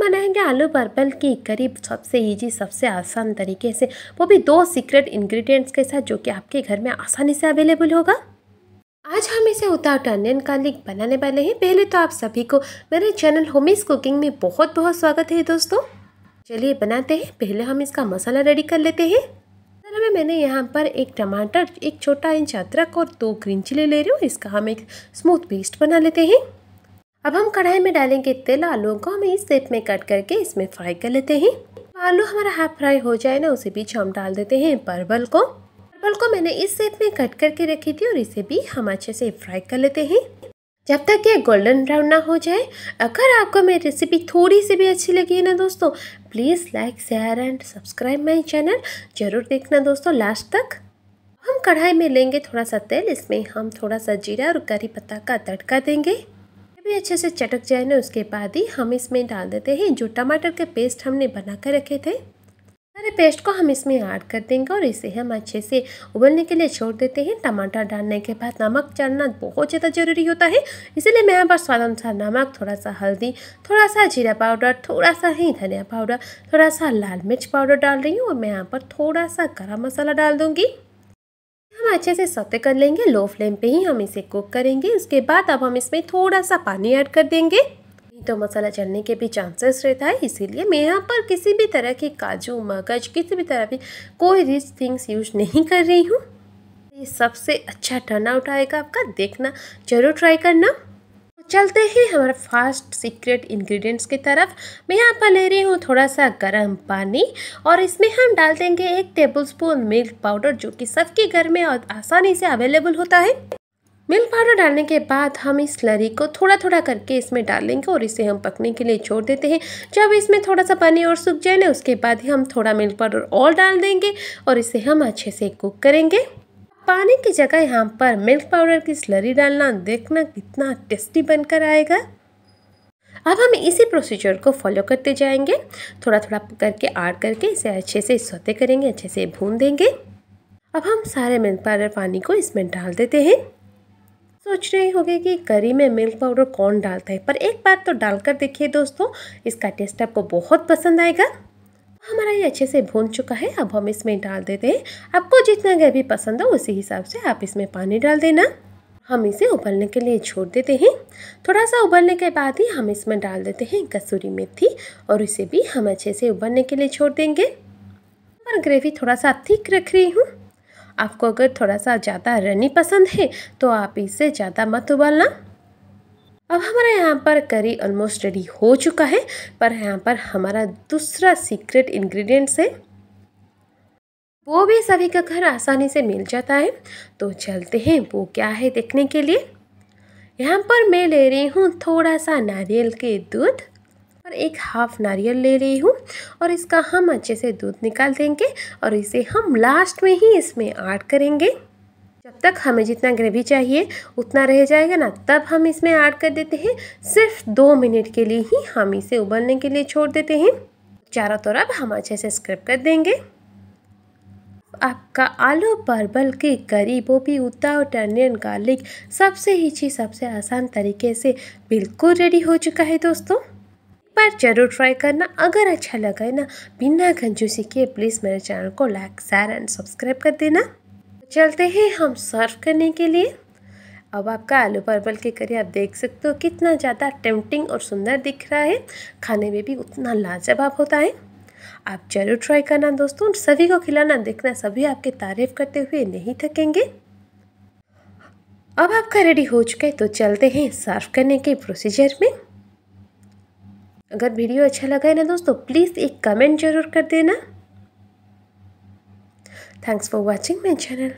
बनाएंगे आलू पर्पल की करीब सबसे ईजी सबसे आसान तरीके से वो भी दो सीक्रेट इंग्रेडिएंट्स के साथ जो कि आपके घर में आसानी से अवेलेबल होगा आज हम इसे उतार टर्नियन गार्लिक बनाने वाले हैं पहले तो आप सभी को मेरे चैनल होमीज कुकिंग में बहुत बहुत स्वागत है दोस्तों चलिए बनाते हैं पहले हम इसका मसाला रेडी कर लेते हैं मसाले में मैंने यहाँ पर एक टमाटर एक छोटा इंच अदरक और दो ग्रीन चिली ले रही हूँ इसका हम एक स्मूथ पेस्ट बना लेते हैं अब हम कढ़ाई में डालेंगे तेल आलू को हमें इस शेप में कट करके इसमें फ्राई कर लेते हैं आलू हमारा हाफ फ्राई हो जाए ना उसे बीच हम डाल देते हैं परवल को परवल को मैंने इस शेप में कट करके रखी थी और इसे भी हम अच्छे से फ्राई कर लेते हैं जब तक ये गोल्डन ब्राउन ना हो जाए अगर आपको मेरी रेसिपी थोड़ी सी भी अच्छी लगी है ना दोस्तों please like share and subscribe my channel ज़रूर देखना दोस्तों लास्ट तक हम कढ़ाई में लेंगे थोड़ा सा तेल इसमें हम थोड़ा सा जीरा और करी पत्ता का तड़का देंगे भी अच्छे से चटक जाए ना उसके बाद ही हम इसमें डाल देते हैं जो टमाटर के पेस्ट हमने बना कर रखे थे सारे पेस्ट को हम इसमें ऐड कर देंगे और इसे हम अच्छे से उबलने के लिए छोड़ देते हैं टमाटर डालने के बाद नमक डालना बहुत ज़्यादा ज़रूरी होता है इसीलिए मैं यहाँ पर स्वाद अनुसार नमक थोड़ा सा हल्दी थोड़ा सा जीरा पाउडर थोड़ा सा ही धनिया पाउडर थोड़ा सा लाल मिर्च पाउडर डाल रही हूँ और मैं यहाँ पर थोड़ा सा गर्म मसाला डाल दूँगी अच्छे से सौते कर लेंगे लो फ्लेम पे ही हम इसे कुक करेंगे उसके बाद अब हम इसमें थोड़ा सा पानी ऐड कर देंगे नहीं तो मसाला चलने के भी चांसेस रहता है इसीलिए मैं यहाँ पर किसी भी तरह के काजू मगज किसी भी तरह की कोई रिच थिंग्स यूज नहीं कर रही हूँ ये सबसे अच्छा टर्न आउट आएगा आपका देखना जरूर ट्राई करना चलते हैं हमारे फास्ट सीक्रेट इंग्रेडिएंट्स की तरफ मैं यहाँ पर ले रही हूँ थोड़ा सा गर्म पानी और इसमें हम डाल देंगे एक टेबलस्पून मिल्क पाउडर जो कि सबके घर में और आसानी से अवेलेबल होता है मिल्क पाउडर डालने के बाद हम इस लरी को थोड़ा थोड़ा करके इसमें डालेंगे और इसे हम पकने के लिए छोड़ देते हैं जब इसमें थोड़ा सा पानी और सूख जाए ना उसके बाद ही हम थोड़ा मिल्क पाउडर और डाल देंगे और इसे हम अच्छे से कुक करेंगे पानी की जगह यहाँ पर मिल्क पाउडर की स्लरी डालना देखना कितना टेस्टी बनकर आएगा अब हम इसी प्रोसीजर को फॉलो करते जाएंगे थोड़ा थोड़ा करके आड़ करके इसे अच्छे से सोते करेंगे अच्छे से भून देंगे अब हम सारे मिल्क पाउडर पानी को इसमें डाल देते हैं सोच रहे होंगे कि करी में मिल्क पाउडर कौन डालता है पर एक बार तो डालकर देखिए दोस्तों इसका टेस्ट आपको बहुत पसंद आएगा हमारा ये अच्छे से भून चुका है अब हम इसमें डाल देते हैं आपको जितना ग्रेवी पसंद हो उसी हिसाब से आप इसमें पानी डाल देना हम इसे उबलने के लिए छोड़ देते हैं थोड़ा सा उबलने के बाद ही हम इसमें डाल देते हैं कसूरी मेथी और इसे भी हम अच्छे से उबलने के लिए छोड़ देंगे और ग्रेवी थोड़ा सा थिक रख रही हूँ आपको अगर थोड़ा सा ज़्यादा रनी पसंद है तो आप इसे ज़्यादा मत उबालना अब हमारा यहाँ पर करी ऑलमोस्ट रेडी हो चुका है पर यहाँ पर हमारा दूसरा सीक्रेट इन्ग्रीडियंट्स है वो भी सभी का घर आसानी से मिल जाता है तो चलते हैं वो क्या है देखने के लिए यहाँ पर मैं ले रही हूँ थोड़ा सा नारियल के दूध और एक हाफ नारियल ले रही हूँ और इसका हम अच्छे से दूध निकाल देंगे और इसे हम लास्ट में ही इसमें ऐड करेंगे जब तक हमें जितना ग्रेवी चाहिए उतना रह जाएगा ना तब हम इसमें ऐड कर देते हैं सिर्फ दो मिनट के लिए ही हम इसे उबलने के लिए छोड़ देते हैं चारों तरफ हम अच्छे से स्क्रब कर देंगे आपका आलू परबल के करी बोपी उत्ता और टर्नियन गार्लिक सबसे चीज सबसे आसान तरीके से बिल्कुल रेडी हो चुका है दोस्तों पर जरूर ट्राई करना अगर अच्छा लगा है ना बिना कंजूसी के प्लीज़ मेरे चैनल को लाइक शेयर एंड सब्सक्राइब कर देना चलते हैं हम सर्व करने के लिए अब आपका आलू परवल के करी आप देख सकते हो कितना ज़्यादा टेम्पटिंग और सुंदर दिख रहा है खाने में भी उतना लाजवाब होता है आप जरूर ट्राई करना दोस्तों सभी को खिलाना देखना सभी आपकी तारीफ करते हुए नहीं थकेंगे अब आपका रेडी हो चुका है तो चलते हैं सर्व करने के प्रोसीजर में अगर वीडियो अच्छा लगा है ना दोस्तों प्लीज़ एक कमेंट जरूर कर देना Thanks for watching my channel.